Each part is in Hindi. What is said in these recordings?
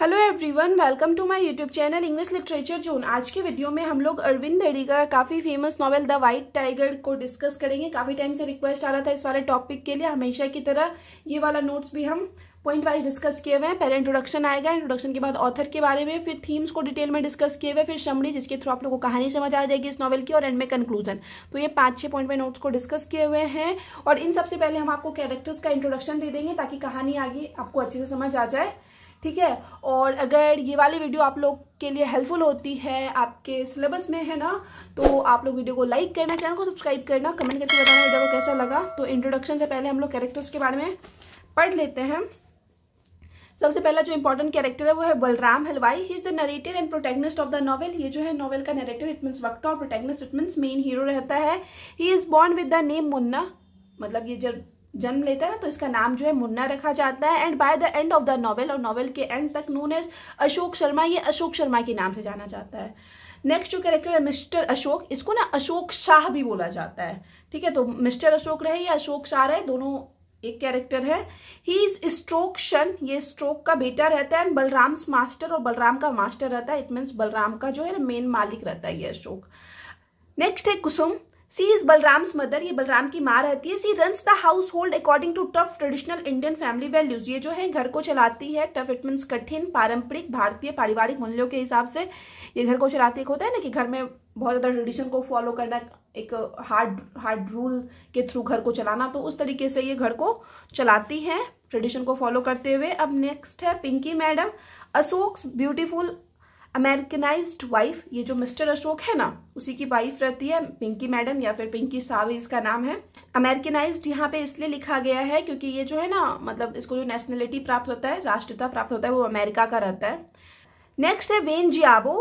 hello everyone welcome to my YouTube channel English literature zone आज के वीडियो में हम लोग अरविंद धड़ी का काफ़ी famous novel the white tiger को डिस्कस करेंगे काफ़ी टाइम से रिक्वेस्ट आ रहा था इस वाले टॉपिक के लिए हमेशा की तरह ये वाला नोट्स भी हम पॉइंट वाइज डिस्कस किए हुए हैं पहले इंट्रोडक्शन आएगा इंट्रोडक्शन के बाद ऑथर के बारे में फिर थीम्स को डिटेल में डिस्कस किए हुए फिर शमड़ी जिसके थ्रू आप लोगों को कहानी समझ आ जाएगी इस नॉवल की और एंड में कंक्लूजन तो ये पांच छह पॉइंट में नोट्स को डिस्कस किए हुए हैं और इन सबसे पहले हम आपको कैरेक्टर्स का इंट्रोडक्शन दे देंगे ताकि कहानी आगे आपको अच्छे से समझ आ जाए ठीक है और अगर ये वाली वीडियो आप लोग के लिए हेल्पफुल होती है आपके सिलेबस में है ना तो आप लोग वीडियो को लाइक करना चैनल को सब्सक्राइब करना कमेंट करके बताना वीडियो को कैसा लगा तो इंट्रोडक्शन से पहले हम लोग कैरेक्टर्स के बारे में पढ़ लेते हैं सबसे पहला जो इंपॉर्टेंट कैरेक्टर है वो है बलराम हलवाई ही is the narrator and protagonist of the novel ये जो है नॉवल का नरेटर इट मीन्स वक्ता और protagonist it means main hero रहता है ही is born with the name Munna मतलब ये जब जन्म लेता है ना तो इसका नाम जो है मुन्ना रखा जाता है and by the end of the novel और नॉवल के एंड तक नून एज अशोक शर्मा ये अशोक शर्मा के नाम से जाना जाता है नेक्स्ट जो कैरेक्टर है मिस्टर अशोक इसको ना अशोक शाह भी बोला जाता है ठीक है तो मिस्टर अशोक रहे या अशोक शाह रहे दोनों एक कैरेक्टर है ही इज स्ट्रोक शन ये स्ट्रोक का बेटा रहता है बलराम मास्टर और बलराम का मास्टर रहता है इट मीन्स बलराम का जो है ना मेन मालिक रहता है ये अशोक नेक्स्ट है कुसुम सी इज बलराम्स मदर ये बलराम की माँ रहती है she runs the household according to tough traditional Indian family values ये जो है घर को चलाती है टफ इट मीन्स कठिन पारंपरिक भारतीय पारिवारिक मूल्यों के हिसाब से ये घर को चलाती एक होता है ना कि घर में बहुत ज़्यादा ट्रेडिशन को फॉलो करना एक हार्ड हार्ड रूल के थ्रू घर को चलाना तो उस तरीके से ये घर को चलाती है ट्रेडिशन को फॉलो करते हुए अब नेक्स्ट है Pinky madam Ashok beautiful Americanized wife ये जो मिस्टर अशोक है ना उसी की वाइफ रहती है पिंकी मैडम या फिर पिंकी सावी इसका नाम है अमेरिकनाइज्ड यहाँ पे इसलिए लिखा गया है क्योंकि ये जो है ना मतलब इसको जो नेशनलिटी प्राप्त होता है राष्ट्रीयता प्राप्त होता है वो अमेरिका का रहता है नेक्स्ट है Wen Jiabao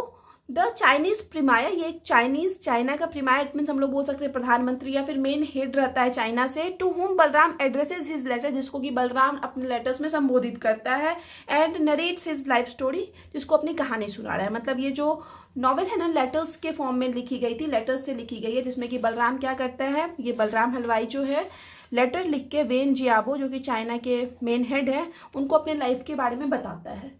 the Chinese premier ये एक चाइनीज चाइना का प्रीमाया इट मीन हम लोग बोल सकते हैं प्रधानमंत्री या फिर मेन हेड रहता है चाइना से to whom Balram addresses his letter जिसको कि बलराम अपने लेटर्स में संबोधित करता है and narrates his life story जिसको अपनी कहानी सुना रहा है मतलब ये जो नॉवल है ना लेटर्स के फॉर्म में लिखी गई थी लेटर्स से लिखी गई है जिसमें कि बलराम क्या करता है ये बलराम हलवाई जो है लेटर लिख के वेन जियाबो जो कि चाइना के मेन हेड है उनको अपने लाइफ के बारे में बताता है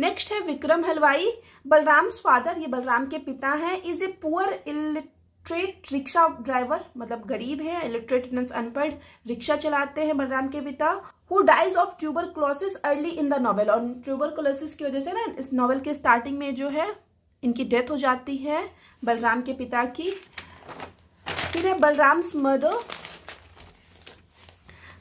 नेक्स्ट है विक्रम हलवाई बलराम फादर ये बलराम के पिता हैं is a poor illiterate rickshaw driver मतलब गरीब है इलिटरेट अनपढ़ रिक्शा चलाते हैं बलराम के पिता who dies of tuberculosis early इन द नॉवल और ट्यूबर क्लोसिस की वजह से ना इस नॉवल के स्टार्टिंग में जो है इनकी डेथ हो जाती है बलराम के पिता की फिर है Balram mother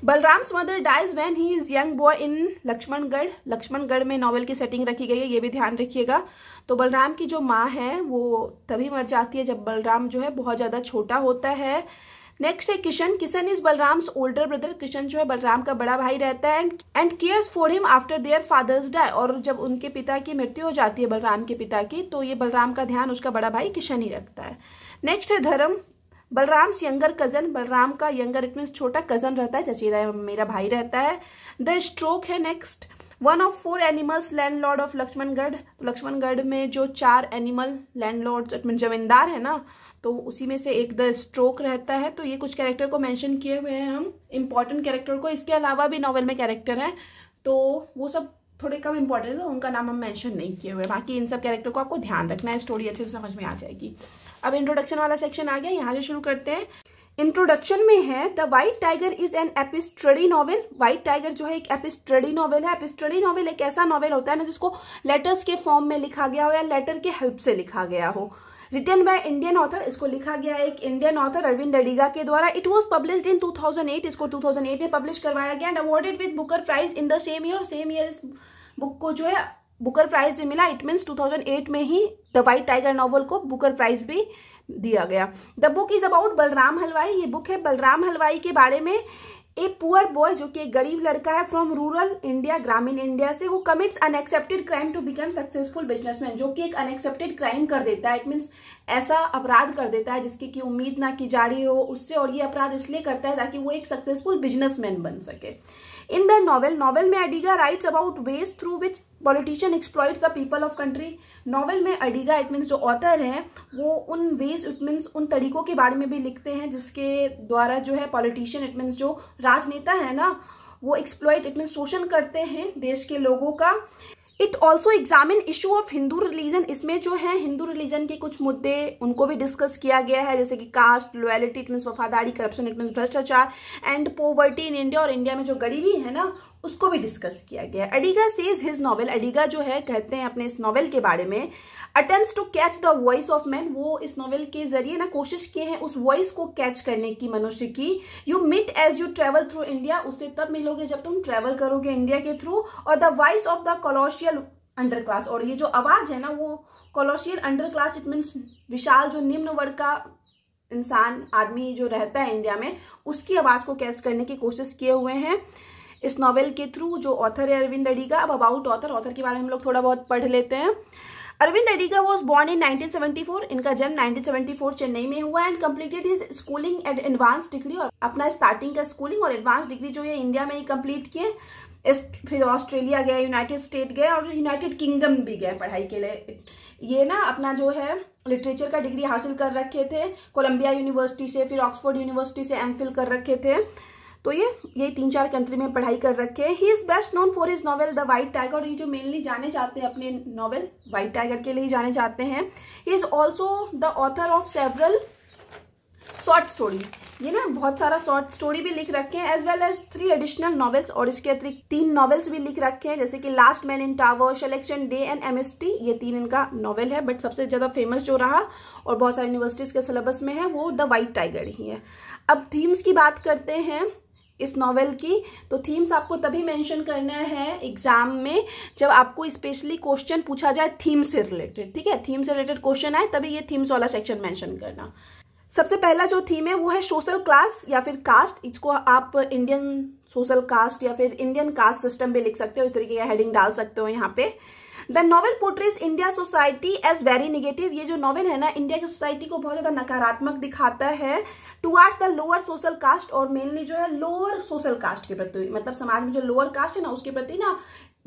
Balram's mother dies when he is young boy इन लक्ष्मणगढ़ लक्ष्मणगढ़ में नॉवल की सेटिंग रखी गई है ये भी ध्यान रखिएगा तो बलराम की जो माँ है वो तभी मर जाती है जब बलराम जो है बहुत ज़्यादा छोटा होता है नेक्स्ट है Kishan Kishan is Balram's older brother Kishan जो है बलराम का बड़ा भाई रहता है and and cares for him after their father's die और जब उनके पिता की मृत्यु हो जाती है बलराम के पिता की तो ये बलराम का ध्यान उसका बड़ा भाई किशन ही रखता है नेक्स्ट है धर्म बलराम यंगर कजन बलराम का यंगर इट मीन्स छोटा कजन रहता है चचेरा मेरा भाई रहता है द स्ट्रोक है next one of four animals landlord of Lakshmangarh Lakshmangarh में जो चार एनिमल लैंडलॉर्ड जमींदार है ना तो उसी में से एक द स्ट्रोक रहता है तो ये कुछ कैरेक्टर को मैंशन किए हुए हैं हम इम्पॉर्टेंट कैरेक्टर को इसके अलावा भी नॉवल में कैरेक्टर हैं तो वो सब थोड़े कम इम्पॉर्टेंट है उनका नाम हम मैंशन नहीं किए हुए बाकी इन सब कैरेक्टर को आपको ध्यान रखना है स्टोरी अच्छे से समझ में आ जाएगी अब इंट्रोडक्शन वाला सेक्शन आ गया यहाँ से शुरू करते हैं इंट्रोडक्शन में है the white tiger is an epistolary novel white tiger जो है एक एपिस्ट्रडी नॉवल है एपिस्ट्रडी नॉवल एक ऐसा नॉवल होता है ना जिसको लेटर्स के फॉर्म में लिखा गया हो या लेटर के हेल्प से लिखा गया हो रिटर्न बाय इंडियन ऑथर इसको लिखा गया है एक इंडियन ऑथर अरविंद डडीगा के द्वारा इट वॉज पब्लिश इन 2008 इसको 2008 में पब्लिश करवाया गया and awarded with Booker prize in the same year same year इस बुक को जो है बुकर प्राइज भी मिला इट मीन्स 2008 में ही द वाइट टाइगर नॉवल को बुकर प्राइज भी दिया गया the book is about Balram Halwai ये बुक है बलराम हलवाई के बारे में ए पुअर बॉय जो कि एक गरीब लड़का है फ्रॉम रूरल इंडिया ग्रामीण इंडिया से who commits unexpected crime to become successful businessman जो कि एक अनएक्सेप्टेड क्राइम कर देता है इट मीन्स ऐसा अपराध कर देता है जिसकी कि उम्मीद ना की जा रही हो उससे और ये अपराध इसलिए करता है ताकि वो एक सक्सेसफुल बिजनेसमैन बन सके इन द नॉवल नॉवल में Adiga writes about ways through which politician exploit the people of country novel में अडिगा इट मीन्स जो ऑथर है वो उन वेज इट मीन्स उन तरीकों के बारे में भी लिखते हैं जिसके द्वारा जो है पॉलिटिशियन इट मीन्स जो राजनेता है ना वो एक्सप्लॉइट इट मीन्स शोषण करते हैं देश के लोगों का it also examine issue of Hindu religion इसमें जो है हिंदू रिलीजन के कुछ मुद्दे उनको भी डिस्कस किया गया है जैसे कि कास्ट लॉयलिटी इट मीन्स वफादारी करप्शन इट मीन्स भ्रष्टाचार एंड पोवर्टी इन इंडिया और इंडिया में जो गरीबी है ना उसको भी डिस्कस किया गया Adiga says his novel Adiga जो है कहते हैं अपने इस नॉवेल के बारे में attempt to catch the voice of man वो इस नॉवेल के जरिए ना कोशिश किए हैं उस वॉइस को कैच करने की मनुष्य की you meet as you travel through India उससे तब मिलोगे जब तुम ट्रेवल करोगे इंडिया के थ्रू और the voice of the colossal underclass और ये जो आवाज है ना वो colossal underclass it means विशाल जो निम्न वर्ग का इंसान आदमी जो रहता है इंडिया में उसकी आवाज को कैच करने की कोशिश किए हुए हैं इस नॉवेल के थ्रू जो ऑथर है अरविंद अडीगा अब अबाउट ऑथर ऑथर के बारे में हम लोग थोड़ा बहुत पढ़ लेते हैं Aravind Adiga was born in 1974 इनका जन्म 1974 चेन्नई में हुआ and completed his schooling and advance degree और अपना स्टार्टिंग का स्कूलिंग और एडवांस डिग्री जो है इंडिया में ही कम्प्लीट किए फिर ऑस्ट्रेलिया गए यूनाइटेड स्टेट गए और यूनाइटेड किंगडम भी गए पढ़ाई के लिए ये ना अपना जो है लिटरेचर का डिग्री हासिल कर रखे थे कोलंबिया यूनिवर्सिटी से फिर ऑक्सफोर्ड यूनिवर्सिटी से एम कर रखे थे तो ये ये तीन चार कंट्री में पढ़ाई कर रखे हैं he is best known for his novel the white tiger और ये जो मेनली जाने जाते हैं अपने नॉवल वाइट टाइगर के लिए ही जाने जाते हैं he is also the author of several short story ये ना बहुत सारा शॉर्ट स्टोरी भी लिख रखे हैं as well as three additional novels और इसके अतिरिक्त तीन नॉवेल्स भी लिख रखे हैं जैसे कि last man in tower selection day and amnesty ये तीन इनका नॉवेल है बट सबसे ज्यादा फेमस जो रहा और बहुत सारी यूनिवर्सिटीज के सिलेबस में है वो द वाइट टाइगर ही है अब थीम्स की बात करते हैं इस नॉवेल की तो थीम्स आपको तभी मेंशन करना है एग्जाम में जब आपको स्पेशली क्वेश्चन पूछा जाए थीम से रिलेटेड ठीक है थीम से रिलेटेड क्वेश्चन आए तभी ये थीम्स वाला सेक्शन मेंशन करना सबसे पहला जो थीम है वो है सोशल क्लास या फिर कास्ट इसको आप इंडियन सोशल कास्ट या फिर इंडियन कास्ट सिस्टम भी लिख सकते हो इस तरीके का हेडिंग डाल सकते हो यहाँ पे the novel portrays India society as very negative ये जो नॉवल है ना इंडिया की सोसाइटी को बहुत ज्यादा नकारात्मक दिखाता है towards the lower social caste और मेनली जो है लोअर सोशल कास्ट के प्रति मतलब समाज में जो लोअर कास्ट है ना उसके प्रति ना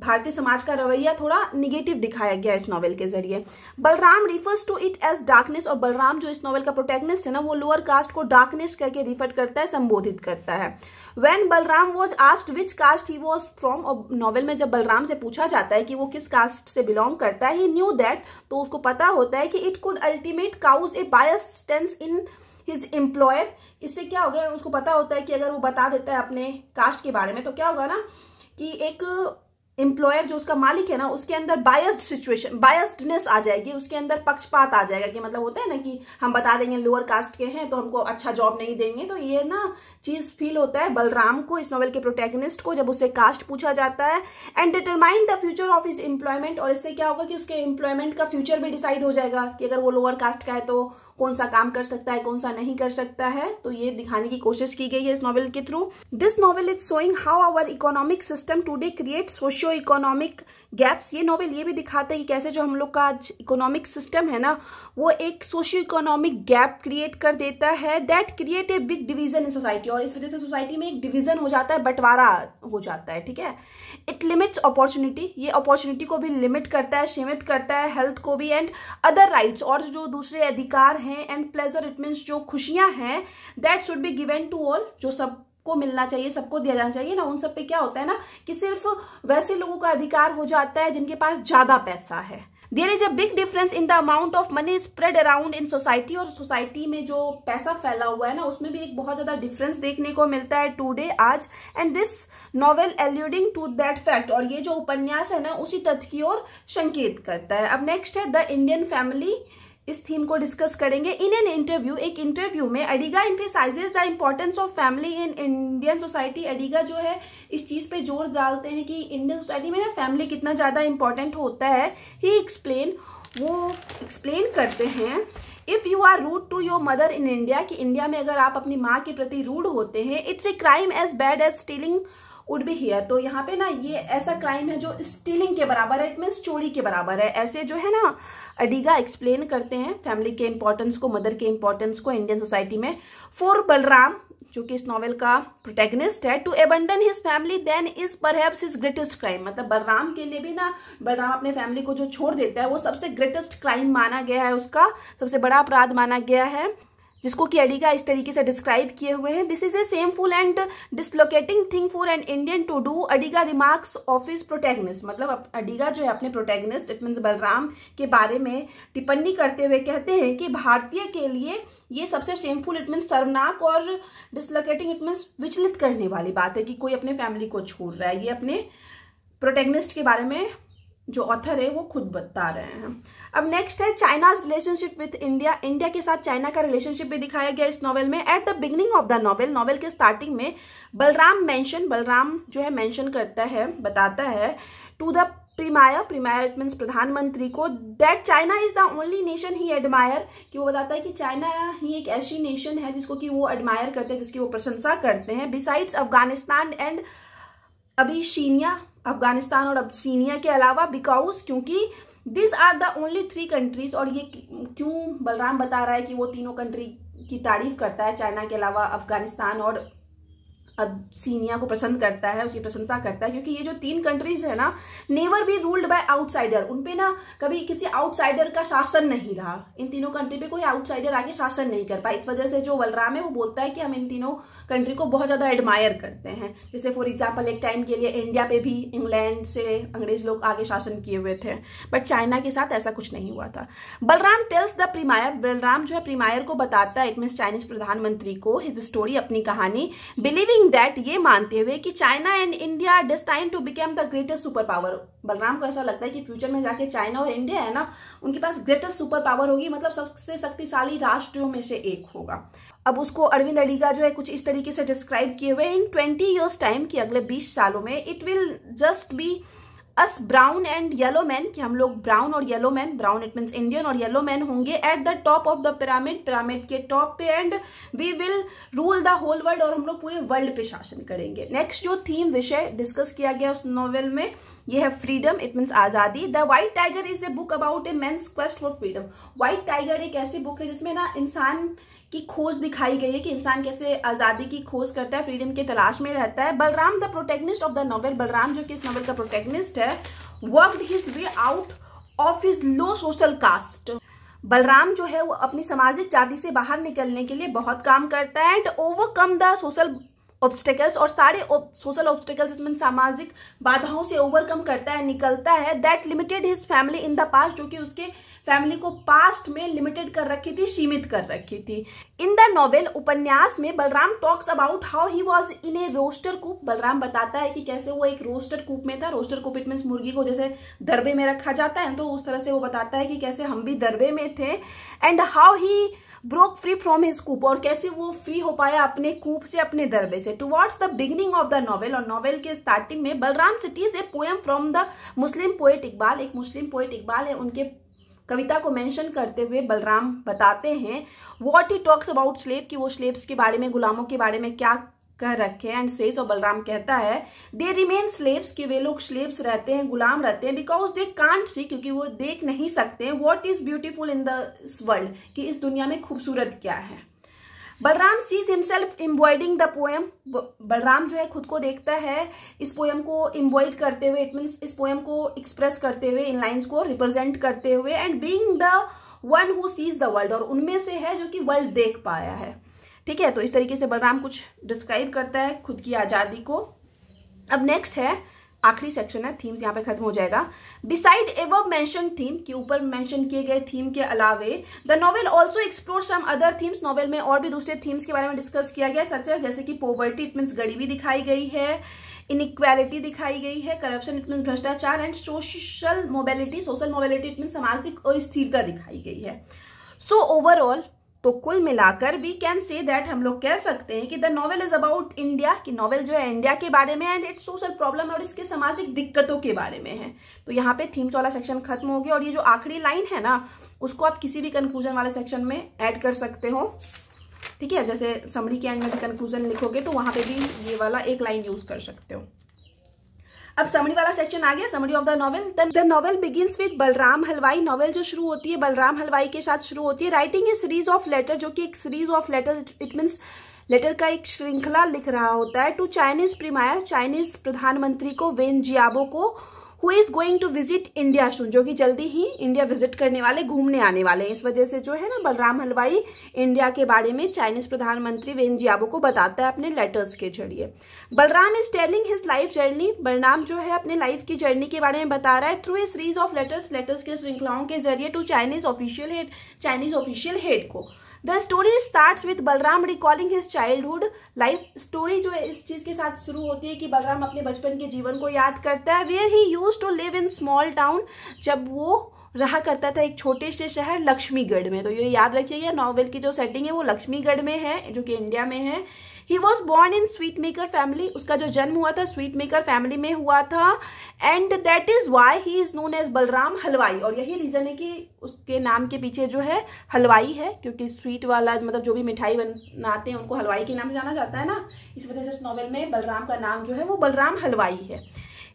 भारतीय समाज का रवैया थोड़ा निगेटिव दिखाया गया इस नॉवल के जरिए Balram refers to it as darkness और बलराम जो इस नॉवल का प्रोटेक्निस्ट है ना वो लोअर कास्ट को डार्कनेस करके रिफर करता है संबोधित करता है when Balram was asked which caste he was from novel में जब बलराम से पूछा जाता है कि वो किस कास्ट से बिलोंग करता है ही न्यू दैट तो उसको पता होता है कि it could ultimate cause a biasness in his employer इससे क्या हो गया उसको पता होता है कि अगर वो बता देता है अपने कास्ट के बारे में तो क्या होगा ना कि एक एम्प्लॉयर जो उसका मालिक है ना उसके अंदर बायस्ड सिचुएशन बायस्डनेस आ जाएगी उसके अंदर पक्षपात आ जाएगा कि मतलब होता है ना कि हम बता देंगे लोअर कास्ट के हैं तो हमको अच्छा जॉब नहीं देंगे तो ये ना चीज फील होता है बलराम को इस नॉवल के प्रोटेगनिस्ट को जब उसे कास्ट पूछा जाता है and determine the future of his employment और इससे क्या होगा कि उसके एम्प्लॉयमेंट का फ्यूचर भी डिसाइड हो जाएगा कि अगर वो लोअर कास्ट का है तो कौन सा काम कर सकता है कौन सा नहीं कर सकता है तो ये दिखाने की कोशिश की गई है इस नॉवल के through this novel is showing how our economic system today create socio economic gaps ये नॉवेल ये भी दिखाता है कि कैसे जो हम लोग का आज इकोनॉमिक सिस्टम है ना वो एक सोशियो इकोनॉमिक गैप क्रिएट कर देता है that create a big division in society और इस वजह से सोसाइटी में एक डिवीजन हो जाता है बंटवारा हो जाता है ठीक है इट लिमिट्स अपॉर्चुनिटी ये अपॉर्चुनिटी को भी लिमिट करता है सीमित करता है हेल्थ को भी एंड अदर राइट्स और जो दूसरे अधिकार हैं एंड प्लेजर इट मीन्स जो खुशियां हैं that should be given to all जो सब को मिलना चाहिए सबको दिया जाना चाहिए ना उन सब पे क्या होता है ना कि सिर्फ वैसे लोगों का अधिकार हो जाता है जिनके पास ज्यादा पैसा है there is a big difference in the amount of money spread around in society और सोसाइटी में जो पैसा फैला हुआ है ना उसमें भी एक बहुत ज्यादा डिफरेंस देखने को मिलता है टूडे आज and this novel alluding to that fact और ये जो उपन्यास है ना उसी तथ्य की ओर संकेत करता है अब नेक्स्ट है द इंडियन फैमिली इस थीम को डिस्कस करेंगे इन एन इंटरव्यू एक इंटरव्यू में Adiga emphasizes the importance of family in Indian society Adiga जो है इस चीज पे जोर डालते हैं कि इंडियन सोसाइटी में ना फैमिली कितना ज्यादा इंपॉर्टेंट होता है ही एक्सप्लेन वो एक्सप्लेन करते हैं if you are rude to your mother in India कि इंडिया में अगर आप अपनी माँ के प्रति रूड होते हैं it's a crime as bad as stealing would be here तो यहाँ पे ना ये ऐसा क्राइम है जो स्टीलिंग के बराबर है इट मीन्स चोरी के बराबर है ऐसे जो है ना अडीगा एक्सप्लेन करते हैं फैमिली के इम्पोर्टेंस को मदर के इम्पोर्टेंस को इंडियन सोसाइटी में फोर बलराम जो कि इस नॉवेल का प्रोटेगनिस्ट है to abandon his family then is पर हिज ग्रेटेस्ट क्राइम मतलब बलराम के लिए भी ना बलराम अपने फैमिली को जो छोड़ देता है वो सबसे ग्रेटेस्ट क्राइम माना गया है उसका सबसे बड़ा अपराध माना गया है जिसको कि एडिगा इस तरीके से डिस्क्राइब किए हुए हैं this is a shameful and dislocating thing for an Indian to do Adiga remarks of his protagonist मतलब अडिगा जो है अपने प्रोटेगनिस्ट इट मीन बलराम के बारे में टिप्पणी करते हुए कहते हैं कि भारतीय के लिए ये सबसे शेमफुल इट मीन्स शर्मनाक और डिसलोकेटिंग इट मीन्स विचलित करने वाली बात है कि कोई अपने फैमिली को छोड़ रहा है ये अपने प्रोटेगनिस्ट के बारे में जो ऑथर है वो खुद बता रहे हैं अब नेक्स्ट है China's relationship with India India के साथ चाइना का रिलेशनशिप भी दिखाया गया इस नॉवल में at the beginning of the novel novel के स्टार्टिंग में बलराम मेंशन बलराम जो है मेंशन करता है बताता है to the premier premier it means प्रधानमंत्री को that China is the only nation he admire कि वो बताता है कि चाइना ही एक ऐसी नेशन है जिसको कि वो एडमायर करते हैं जिसकी वो प्रशंसा करते हैं बिसाइड्स अफगानिस्तान एंड अभी अफगानिस्तान और अब के अलावा बिकॉज क्योंकि this are the only three countries और ये क्यों बलराम बता रहा है कि वो तीनों कंट्री की तारीफ करता है चाइना के अलावा अफगानिस्तान और अब सीनिया को पसंद करता है उसकी प्रशंसा करता है क्योंकि ये जो तीन कंट्रीज है ना never be ruled by outsider उनपे ना कभी किसी आउटसाइडर का शासन नहीं रहा इन तीनों कंट्री पे कोई आउटसाइडर आगे शासन नहीं कर पाया इस वजह से जो बलराम है वो बोलता है कि हम इन तीनों कंट्री को बहुत ज़्यादा एडमायर करते हैं जैसे फॉर एग्जाम्पल एक टाइम के लिए इंडिया पे भी इंग्लैंड से अंग्रेज लोग आगे शासन किए हुए थे बट चाइना के साथ ऐसा कुछ नहीं हुआ था Balram tells the premier Balram जो है प्रीमायर को बताता है इट मीन्स चाइनीज प्रधानमंत्री को हिज स्टोरी अपनी कहानी बिलीविंग दैट ये मानते हुए कि China and India destine to became the greatest super power Balram को ऐसा लगता है कि फ्यूचर में जाके चाइना और इंडिया है ना उनके पास ग्रेटेस्ट सुपर पावर होगी मतलब सबसे शक्तिशाली राष्ट्रों में से एक होगा अब उसको अरविंद अड़ीगा जो है कुछ इस तरीके से डिस्क्राइब किए हुए इन ट्वेंटी ईयर्स टाइम कि अगले बीस सालों में it will just be us brown and yellow man कि हम लोग ब्राउन और yellow man brown it means Indian और येलो मैन होंगे at the top of the pyramid pyramid के टॉप पे and we will rule the whole world और हम लोग पूरे वर्ल्ड पे शासन करेंगे नेक्स्ट जो थीम विषय डिस्कस किया गया उस नॉवेल में ये है फ्रीडम इट मीन आजादी the white tiger is a book about a man's quest for freedom white tiger एक ऐसी बुक है जिसमें ना इंसान की खोज दिखाई गई है कि इंसान कैसे आजादी की खोज करता है फ्रीडम की तलाश में रहता है Balram the protagonist of the novel Balram जो कि इस नॉवल का प्रोटेगनिस्ट है work his way out of his low social caste Balram जो है वो अपनी सामाजिक जाति से बाहर निकलने के लिए बहुत काम करता है and overcome the social obstacles और सारे सोशल ऑब्स्टेकल्स इसमें सामाजिक बाधाओं से ओवरकम करता है निकलता है that limited his family in the past जो कि उसके फैमिली को पास्ट में लिमिटेड कर रखी थी सीमित कर रखी थी इन द नॉवेल उपन्यास में Balram talks about how he was in a rooster coop Balram बताता है कि कैसे वो एक रोस्टर कूप में था रोस्टर कूप इट मीन्स मुर्गी को जैसे दरबे में रखा जाता है तो उस तरह से वो बताता है कि कैसे हम भी दरबे में थे and how he broke free from his coop और कैसे वो फ्री हो पाया अपने कूप से अपने दरबे से towards the beginning of the novel और नॉवेल के स्टार्टिंग में बलराम सिटी से poem from the Muslim poet Iqbal एक मुस्लिम पोएट इकबाल है उनके कविता को मेंशन करते हुए बलराम बताते हैं what he talks about slave कि वो स्लेब्स के बारे में गुलामों के बारे में क्या कर रखे एंड सेज और बलराम कहता है दे रिमेन स्लेब्स कि वे लोग स्लेब्स रहते हैं गुलाम रहते हैं बिकॉज दे कांट सी क्योंकि वो देख नहीं सकते what is beautiful in this world कि इस दुनिया में खूबसूरत क्या है Balram sees himself embodying the poem Balram जो है खुद को देखता है इस पोएम को एम्बॉयड करते हुए इट मीन्स इस पोएम को एक्सप्रेस करते हुए इन लाइन्स को रिप्रेजेंट करते हुए and being the one who sees the world और उनमें से है जो कि वर्ल्ड देख पाया है ठीक है तो इस तरीके से बलराम कुछ डिस्क्राइब करता है खुद की आज़ादी को अब नेक्स्ट है आखिरी सेक्शन है थीम्स यहाँ पे खत्म हो जाएगा बिसाइड एव मेंशन थीम के ऊपर मेंशन किए गए थीम के अलावे the novel also explore some other themes novel में और भी दूसरे थीम्स के बारे में डिस्कस किया गया सच है जैसे कि पॉवर्टी इट मीन्स गरीबी दिखाई गई है इनइक्वालिटी दिखाई गई है करप्शन इट मीन्स भ्रष्टाचार and social mobility social mobility it mean सामाजिक अस्थिरता दिखाई गई है सो so, ओवरऑल तो कुल मिलाकर वी कैन से दैट हम लोग कह सकते हैं कि the novel is about India कि नॉवल जो है इंडिया के बारे में एंड इट्स सोशल प्रॉब्लम और इसके सामाजिक दिक्कतों के बारे में है तो यहाँ पे थीम्स वाला सेक्शन खत्म हो गया और ये जो आखिरी लाइन है ना उसको आप किसी भी कंक्लूजन वाले सेक्शन में एड कर सकते हो ठीक है जैसे समरी के एंड में भी कंक्लूजन लिखोगे तो वहां पे भी ये वाला एक लाइन यूज कर सकते हो अब समरी वाला सेक्शन आ गया summary of the novel the novel begins with Balram Halwai novel जो शुरू होती है बलराम हलवाई के साथ शुरू होती है writing a series of letter जो कि एक series of letter it mean letter का एक श्रृंखला लिख रहा होता है टू चाइनीज प्रीमायर चाइनीज प्रधानमंत्री को वेन जियाबो को who is going to visit India soon जो कि जल्दी ही इंडिया विजिट करने वाले घूमने आने वाले हैं इस वजह से जो है ना बलराम हलवाई इंडिया के बारे में चाइनीज प्रधानमंत्री वेन जियाबो को बताता है अपने लेटर्स के जरिए Balram is telling his life journey Balram जो है अपने लाइफ की जर्नी के बारे में बता रहा है through a series of letters letters के श्रृंखलाओं के जरिए to Chinese official head Chinese official head को the story start with Balram recalling his hood life story जो है इस चीज के साथ शुरू होती है कि बलराम अपने बचपन के जीवन को याद करता है where he use to live in small town जब वो रहा करता था एक छोटे से शहर लक्ष्मीगढ़ में तो ये याद रखिएगा नॉवल की जो सेटिंग है वो लक्ष्मीगढ़ में है जो कि इंडिया में है he was born in sweet maker family उसका जो जन्म हुआ था स्वीट मेकर फैमिली में हुआ था and that is why he is known as Balram Halwai और यही रीजन है कि उसके नाम के पीछे जो है हलवाई है क्योंकि स्वीट वाला मतलब जो भी मिठाई बनाते हैं उनको हलवाई के नाम से जाना जाता है ना इस वजह से इस नॉवल में बलराम का नाम जो है वो बलराम हलवाई है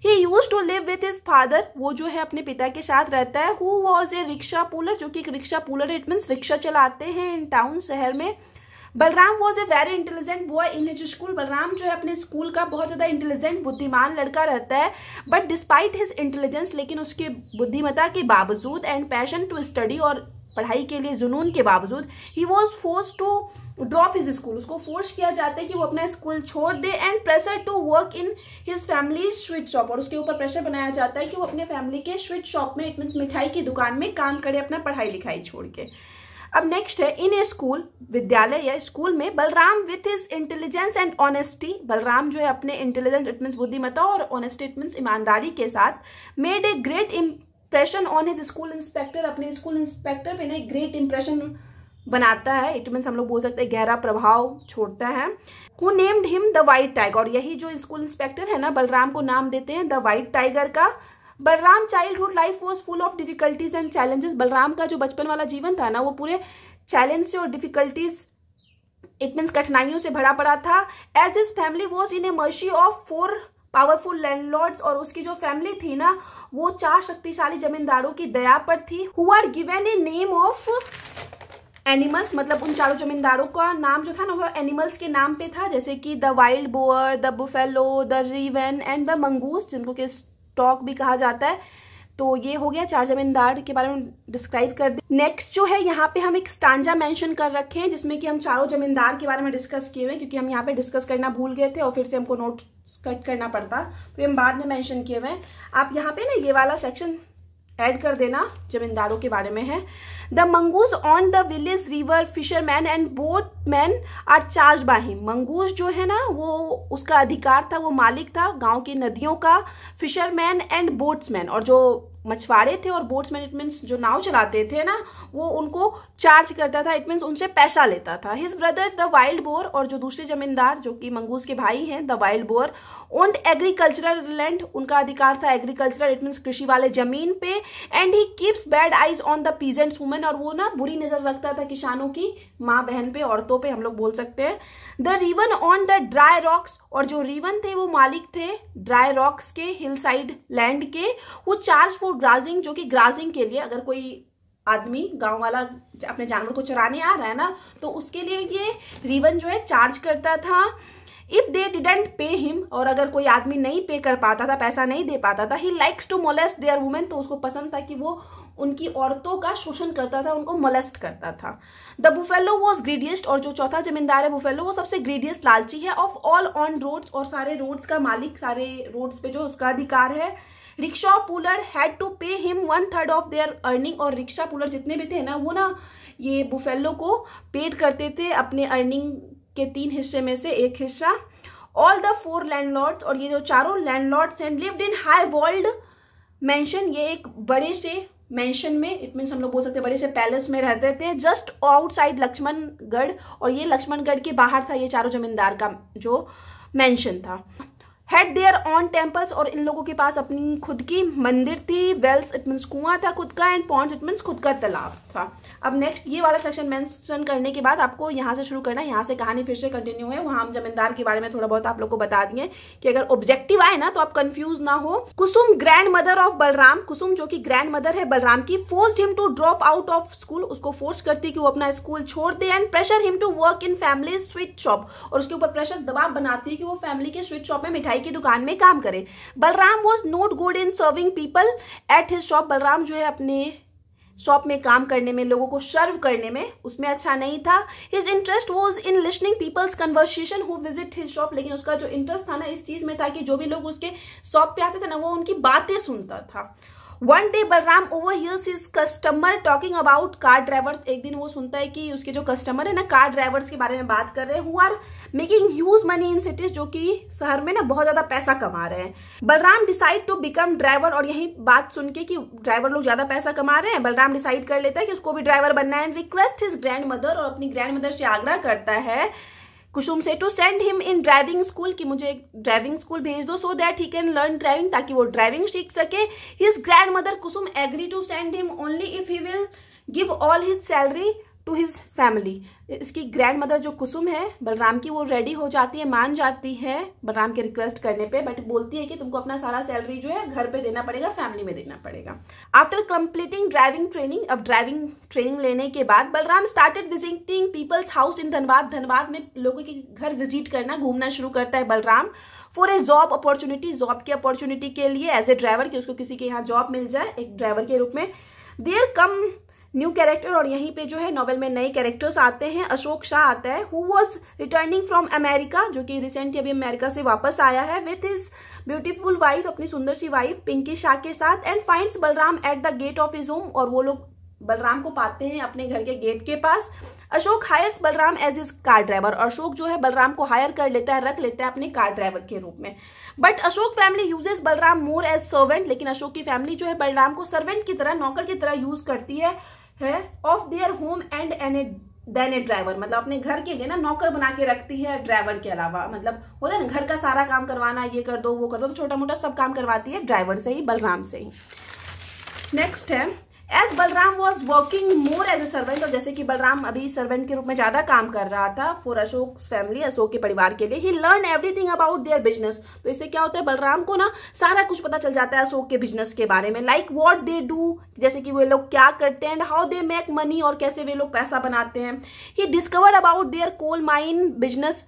he use to live with his father वो जो है अपने पिता के साथ रहता है who was a rickshaw puller जो कि एक rickshaw puller it means rickshaw चलाते हैं इन टाउन शहर में Balram was a very intelligent boy in his school Balram जो है अपने स्कूल का बहुत ज़्यादा इंटेलिजेंट बुद्धिमान लड़का रहता है बट डिस्पाइट हिज इंटेलिजेंस लेकिन उसके बुद्धिमता के बावजूद एंड पैशन टू स्टडी और पढ़ाई के लिए जुनून के बावजूद he was force to drop his school उसको फोर्स किया जाता है कि वो अपना स्कूल छोड़ दे and pressure to work in his family sweet shop और उसके ऊपर प्रेशर बनाया जाता है कि वो अपने फैमिली के स्वीट शॉप में इट मीन्स मिठाई की दुकान में काम करे अपना पढ़ाई लिखाई छोड़ के अब नेक्स्ट है इन ए स्कूल विद्यालय या स्कूल में Balram with his intelligence and honesty Balram जो है अपने इंटेलिजेंस इट मीन्स बुद्धिमत्ता और ऑनेस्टी इट मीन्स ईमानदारी के साथ made a great impression on his school inspector अपने स्कूल इंस्पेक्टर पर ना ग्रेट इंप्रेशन बनाता है इट मीन्स हम लोग बोल सकते हैं गहरा प्रभाव छोड़ता है who named him the white tiger और यही जो स्कूल इंस्पेक्टर है ना बलराम को नाम देते हैं द वाइट टाइगर का Balram childhood life was full of difficulties and challenges Balram का जो बचपन वाला जीवन था ना वो पूरे चैलेंज से और डिफिकल्टीज इट मीन्स कठिनाइयों से भरा पड़ा था as his family was in a mercy of four powerful landlords और उसकी जो फैमिली थी ना वो चार शक्तिशाली जमींदारों की दया पर थी who are given a name of animals मतलब उन चारों जमींदारों का नाम जो था ना वो एनिमल्स के नाम पे था जैसे कि the wild boar the buffalo the raven and the mongoose जिनको के स्टॉक भी कहा जाता है तो ये हो गया चार जमींदार के बारे में डिस्क्राइब कर दी नेक्स्ट जो है यहाँ पे हम एक स्टांजा मेंशन कर रखे हैं जिसमें कि हम चारों जमींदार के बारे में डिस्कस किए हुए क्योंकि हम यहाँ पे डिस्कस करना भूल गए थे और फिर से हमको नोट कट करना पड़ता तो हम बाद में मैंशन किए हुए हैं आप यहाँ पे ना ये वाला सेक्शन ऐड कर देना जमींदारों के बारे में है the mongoose on the village river fisherman and boat man are charge by him mongoose जो है ना वो उसका अधिकार था वो मालिक था गांव की नदियों का फिशरमैन एंड बोट्समैन और जो मछुआरे थे और बोट्स मैन इट मीन्स जो नाव चलाते थे ना वो उनको चार्ज करता था इट मीन्स उनसे पैसा लेता था his brother the wild boar और जो दूसरे जमींदार जो कि मंगूस के भाई हैं the wild boar owned agricultural land उनका अधिकार था एग्रीकल्चरल इट मीन्स कृषि वाले जमीन पे and he keeps bad eyes on the peasants women और वो ना बुरी नजर रखता था किसानों की माँ बहन पे औरतों पे हम लोग बोल सकते हैं the raven on the dry rocks और जो रिवन थे वो मालिक थे ड्राई रॉक्स के हिल साइड लैंड के वो चार्ज फॉर ग्राजिंग जो कि ग्राजिंग के लिए अगर कोई आदमी गांव वाला अपने जानवर को चराने आ रहा है ना तो उसके लिए ये रिवन जो है चार्ज करता था if they didn't pay him और अगर कोई आदमी नहीं पे कर पाता था पैसा नहीं दे पाता था he likes to molest their women तो उसको पसंद था कि वो उनकी औरतों का शोषण करता था उनको मोलेस्ट करता था द बुफेलो वॉज ग्रीडियस्ट और जो चौथा जमींदार है बुफेलो वो सबसे ग्रीडियस्ट लालची है ऑफ ऑल ऑन रोड्स और सारे रोड्स का मालिक सारे रोड्स पे जो उसका अधिकार है rickshaw puller had to pay him one third of their earning और रिक्शा पुलर जितने भी थे ना वो ना ये बुफेलो को पेड करते थे अपने अर्निंग के तीन हिस्से में से एक हिस्सा ऑल द फोर लैंडलॉर्ड्स और ये जो चारों लैंडलॉर्ड्स हैं lived in high walled mansion ये एक बड़े से मैंशन में इट मीन्स हम लोग बोल सकते हैं बड़े से पैलेस में रहते थे जस्ट आउटसाइड लक्ष्मणगढ़ और ये लक्ष्मणगढ़ के बाहर था ये चारों जमींदार का जो मैंशन था हैड देयर ऑन टेम्पल्स और इन लोगों के पास अपनी खुद की मंदिर थी वेल्स इट मीन्स कुआं था खुद का एंड पॉन्ट्स इट मीन्स खुद का तालाब था अब नेक्स्ट ये वाला सेक्शन मेंशन करने के बाद आपको यहाँ से शुरू करना है यहाँ से कहानी फिर से कंटिन्यू है वहाँ हम जमींदार के बारे में थोड़ा बहुत आप लोग को बता दिए कि अगर ऑब्जेक्टिव आए ना तो आप कन्फ्यूज ना हो Kusum grand mother of Balram Kusum जो कि ग्रैंड मदर है बलराम की force him to drop out of school उसको फोर्स करती कि वो अपना स्कूल छोड़ दे and pressure him to work in family sweet shop और उसके ऊपर प्रेशर दबाव बनाती है कि वो फैमिली के स्वीट शॉप में मिठाई मिठाई की दुकान में काम करे Balram was not good in serving people at his shop Balram जो है अपने शॉप में काम करने में लोगों को सर्व करने में उसमें अच्छा नहीं था his interest was in listening people's conversation who visit his shop लेकिन उसका जो इंटरेस्ट था ना इस चीज़ में था कि जो भी लोग उसके शॉप पे आते थे ना वो उनकी बातें सुनता था one day Balram overhears his customer talking about car drivers एक दिन वो सुनता है कि उसके जो कस्टमर है ना कार ड्राइवर्स के बारे में बात कर रहे हैं who are making huge money in cities जो कि शहर में ना बहुत ज्यादा पैसा कमा रहे हैं Balram decide to become driver और यही बात सुन के कि ड्राइवर लोग ज्यादा पैसा कमा रहे हैं बलराम डिसाइड कर लेता है कि उसको भी ड्राइवर बनना है रिक्वेस्ट हिज ग्रैंड मदर और अपनी ग्रैंड मदर से आग्रह करता है कुसुम से to send him in driving school कि मुझे एक ड्राइविंग स्कूल भेज दो so that he can learn driving ताकि वो ड्राइविंग सीख सके his grand mother Kusum agree to send him only if he will give all his salary to his family इसकी ग्रैंड मदर जो कुसुम है बलराम की वो रेडी हो जाती है मान जाती है बलराम के रिक्वेस्ट करने पे बट बोलती है कि तुमको अपना सारा सैलरी जो है घर पे देना पड़ेगा फैमिली में देना पड़ेगा आफ्टर कंप्लीटिंग ड्राइविंग ट्रेनिंग अब ड्राइविंग ट्रेनिंग लेने के बाद Balram started visiting people's house in Dhanbad Dhanbad में लोगों के घर विजिट करना घूमना शुरू करता है Balram for a job opportunity job की अपॉर्चुनिटी के लिए एज ए ड्राइवर कि उसको किसी के यहाँ जॉब मिल जाए एक ड्राइवर के रूप में देयर कम न्यू कैरेक्टर और यहीं पे जो है नॉवल में नए कैरेक्टर्स आते हैं अशोक शाह आता है who was returning from America जो कि रिसेंटली अभी अमेरिका से वापस आया है विथ हिज ब्यूटीफुल वाइफ अपनी सुंदर सी वाइफ पिंकी शाह के साथ and finds Balram at the gate of his home और वो लोग बलराम को पाते हैं अपने घर के गेट के पास Ashok hires Balram as his car driver Ashok जो है बलराम को हायर कर लेता है रख लेता है अपने कार ड्राइवर के रूप में but Ashok family uses Balram more as servant लेकिन अशोक की फैमिली जो है बलराम को सर्वेंट की तरह नौकर की तरह यूज करती है है of their home and an a than a driver मतलब अपने घर के लिए ना नौकर बना के रखती है ड्राइवर के अलावा मतलब होता है ना घर का सारा काम करवाना ये कर दो वो कर दो तो छोटा मोटा सब काम करवाती है ड्राइवर से ही बलराम से ही नेक्स्ट है as Balram was working more as a servant और जैसे कि बलराम अभी सर्वेंट के रूप में ज्यादा काम कर रहा था फॉर अशोक फैमिली अशोक के परिवार के लिए he learn everything about their business तो इससे क्या होता है बलराम को ना सारा कुछ पता चल जाता है अशोक के बिजनेस के बारे में लाइक वॉट दे डू जैसे कि वे लोग क्या करते हैं and how they make money और कैसे वे लोग पैसा बनाते हैं he discover about their coal mine business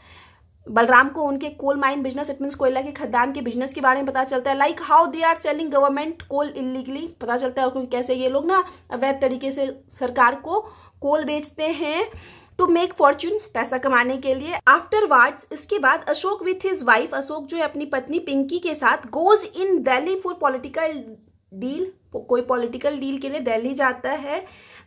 Balram को उनके coal mine business it mean कोयला के खदान के बिजनेस के बारे में पता चलता है like how they are selling government coal illegally पता चलता है कैसे ये लोग ना अवैध तरीके से सरकार को कोल बेचते हैं टू मेक फॉर्चून पैसा कमाने के लिए आफ्टर वार्ड इसके बाद Ashok with his wife Ashok जो है अपनी पत्नी पिंकी के साथ goes in Delhi for political deal कोई पॉलिटिकल डील के लिए दिल्ली जाता है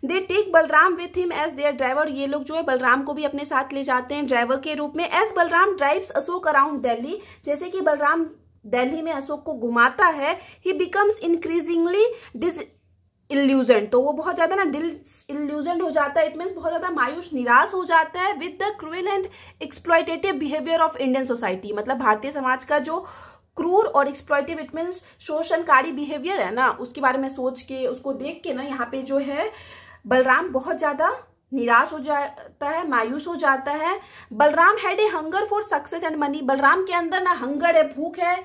they take Balram with him as their driver ये लोग जो है बलराम को भी अपने साथ ले जाते हैं ड्राइवर के रूप में as Balram drives Ashok around Delhi जैसे कि बलराम दिल्ली में अशोक को घुमाता है he becomes increasingly disillusion तो वो बहुत ज्यादा ना डिल इल्यूजन हो जाता है इट मीन्स बहुत ज्यादा मायूस निराश हो जाता है with the cruel and exploitative behaviour of Indian society मतलब भारतीय समाज का जो क्रूर और एक्सप्लॉयटिव इट मीन्स शोषणकारी बिहेवियर है ना उसके बारे में सोच के उसको देख के ना यहाँ पे जो है बलराम बहुत ज़्यादा निराश हो जाता है मायूस हो जाता है Balram had a hunger for success and money Balram के अंदर ना हंगर है भूख है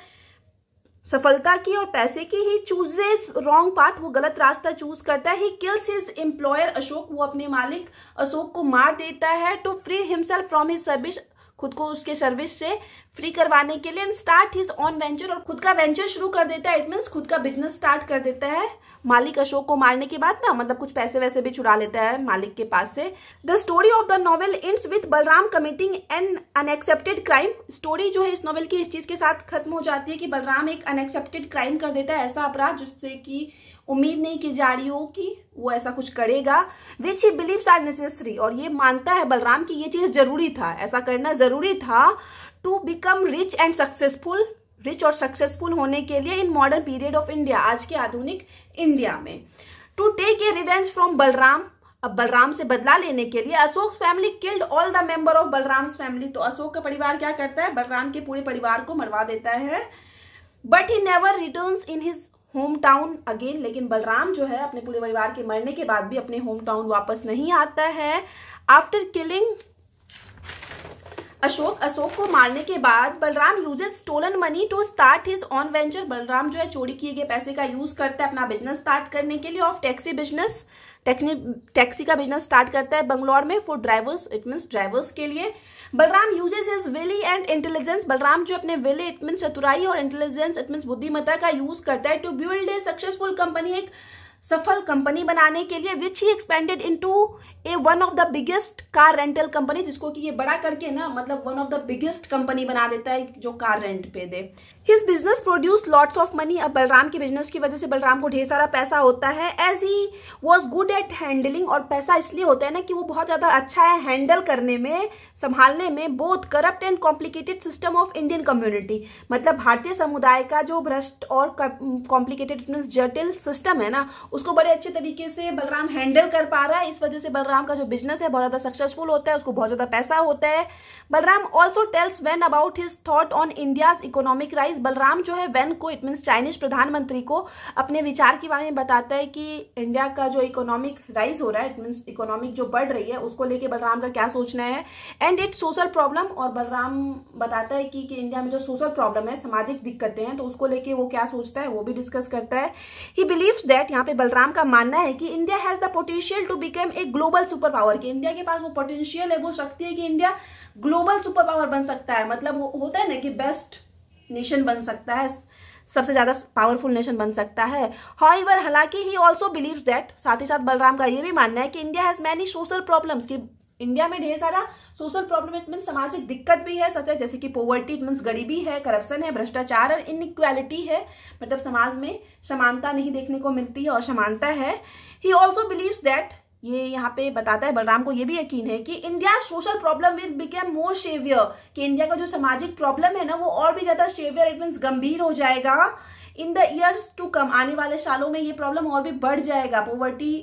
सफलता की और पैसे की ही चूजेज रॉन्ग पाथ वो गलत रास्ता चूज करता है ही किल्स हिज एम्प्लॉयर अशोक वो अपने मालिक अशोक को मार देता है to free himself from his service खुद को उसके सर्विस से फ्री करवाने के लिए and start his own venture और खुद का वेंचर शुरू कर देता है इट मीन्स खुद का बिजनेस स्टार्ट कर देता है मालिक अशोक को मारने के बाद ना मतलब कुछ पैसे वैसे भी चुरा लेता है मालिक के पास से the story of the novel ends with Balram committing an unaccepted crime story जो है इस नॉवल की इस चीज के साथ खत्म हो जाती है कि बलराम एक अनएक्सेप्टेड क्राइम कर देता है ऐसा अपराध जिससे कि उम्मीद नहीं की जा रही हो कि वो ऐसा कुछ करेगा which he believe are necessary और ये मानता है बलराम कि ये चीज़ जरूरी था ऐसा करना जरूरी था to become rich and successful rich और सक्सेसफुल होने के लिए in modern period of India आज के आधुनिक इंडिया में to take a revenge from Balram अब बलराम से बदला लेने के लिए Ashok family killed all the member of Balram family तो अशोक का परिवार क्या करता है बलराम के पूरे परिवार को मरवा देता है but he never return in his home town again लेकिन बलराम जो है अपने पूरे परिवार के मरने के बाद भी अपने होम टाउन वापस नहीं आता है आफ्टर किलिंग अशोक अशोक को मारने के बाद Balram uses stolen money to start his own venture Balram जो है चोरी किए गए पैसे का यूज करता है अपना बिजनेस स्टार्ट करने के लिए ऑफ टैक्सी बिजनेस टैक्सी का बिजनेस स्टार्ट करता है बंगलौर में for drivers it mean drivers के लिए Balram uses his wily and intelligence Balram जो अपने विले इट मीन चतुराई और इंटेलिजेंस इट मीन बुद्धिमत्ता का यूज करता है to build a successful company एक सफल कंपनी बनाने के लिए which he expanded into a one of the biggest car rental company जिसको कि ये बड़ा करके ना मतलब one of the biggest company बना देता है जो कार रेंट पे दे his business produce lots of money अब बलराम के बिजनेस की वजह से बलराम को ढेर सारा पैसा होता है as he was good at handling और पैसा इसलिए होता है ना कि वो बहुत ज्यादा अच्छा है हैंडल करने में संभालने में both corrupt and complicated system of Indian community मतलब भारतीय समुदाय का जो भ्रष्ट और कॉम्प्लिकेटेड जटिल सिस्टम है ना उसको बड़े अच्छे तरीके से बलराम हैंडल कर पा रहा है इस वजह से बलराम का जो बिजनेस है बहुत ज्यादा सक्सेसफुल होता है उसको बहुत ज्यादा पैसा होता है Balram also tells when about his thought on India's economic rise guys Balram जो है वेन को इट मीन्स चाइनीज प्रधानमंत्री को अपने विचार के बारे में बताता है कि इंडिया का जो इकोनॉमिक राइज हो रहा है इट मीन्स इकोनॉमिक जो बढ़ रही है उसको लेके बलराम का क्या सोचना है एंड इट सोशल प्रॉब्लम और बलराम बताता है कि, कि इंडिया में जो सोशल प्रॉब्लम है सामाजिक दिक्कतें हैं तो उसको लेके वो क्या सोचता है वो भी डिस्कस करता है ही बिलीव्स दैट यहाँ पे बलराम का मानना है कि India has the potential to become a global super power कि इंडिया के पास वो पोटेंशियल है वो शक्ति है कि इंडिया ग्लोबल सुपर पावर बन सकता है मतलब वो होता है ना कि बेस्ट नेशन बन सकता है सबसे ज़्यादा पावरफुल नेशन बन सकता है वर हालांकि ही ऑल्सो बिलीव दैट साथ ही साथ बलराम का ये भी मानना है कि India has many social problems कि इंडिया में ढेर सारा सोशल प्रॉब्लम इट मीन सामाजिक दिक्कत भी है सच है जैसे कि पोवर्टी इट मीन्स गरीबी है करप्शन है भ्रष्टाचार और इनइक्वालिटी है मतलब समाज में समानता नहीं देखने को मिलती है और समानता है ही ऑल्सो बिलीव्स दैट ये यहाँ पे बताता है बलराम को ये भी यकीन है कि India social problem will become more severe कि इंडिया का जो सामाजिक प्रॉब्लम है ना वो और भी ज्यादा शेवियर इट मीन्स गंभीर हो जाएगा in the years to come आने वाले सालों में ये प्रॉब्लम और भी बढ़ जाएगा पॉवर्टी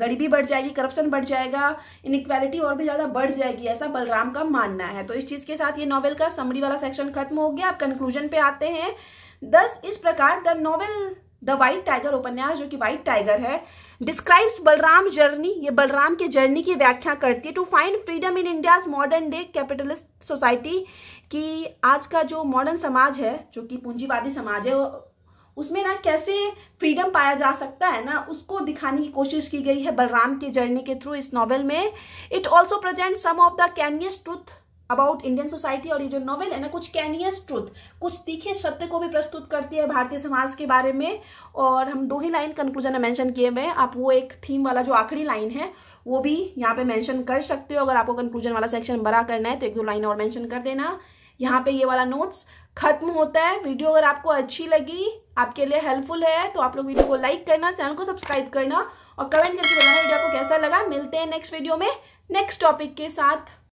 गरीबी बढ़ जाएगी करप्शन बढ़ जाएगा इनक्वालिटी और भी ज़्यादा बढ़ जाएगी ऐसा बलराम का मानना है तो इस चीज़ के साथ ये नॉवेल का समरी वाला सेक्शन खत्म हो गया अब कंक्लूजन पे आते हैं दस इस प्रकार the novel the white tiger उपन्यास जो कि व्हाइट टाइगर है डिस्क्राइब्स बलराम जर्नी ये बलराम के जर्नी की व्याख्या करती है to find freedom in India's modern day capitalist society कि आज का जो मॉडर्न समाज है जो कि पूंजीवादी समाज है उसमें ना कैसे फ्रीडम पाया जा सकता है ना उसको दिखाने की कोशिश की गई है बलराम के जर्नी के थ्रू इस नॉवल में it also present some of the canny truth about Indian society और ये जो नॉवेल है ना कुछ कैनियस ट्रुथ कुछ तीखे सत्य को भी प्रस्तुत करती है भारतीय समाज के बारे में और हम दो ही लाइन कंक्लूजन मेंशन किए हुए आप वो एक थीम वाला जो आखिरी लाइन है वो भी यहाँ पे मेंशन कर सकते हो अगर आपको कंक्लूजन वाला सेक्शन बड़ा करना है तो एक दो लाइन और मैंशन कर देना यहाँ पे ये वाला नोट्स खत्म होता है वीडियो अगर आपको अच्छी लगी आपके लिए हेल्पफुल है तो आप लोग वीडियो को लाइक करना चैनल को सब्सक्राइब करना और कमेंट करके बताना वीडियो आपको कैसा लगा मिलते हैं नेक्स्ट वीडियो में नेक्स्ट टॉपिक के साथ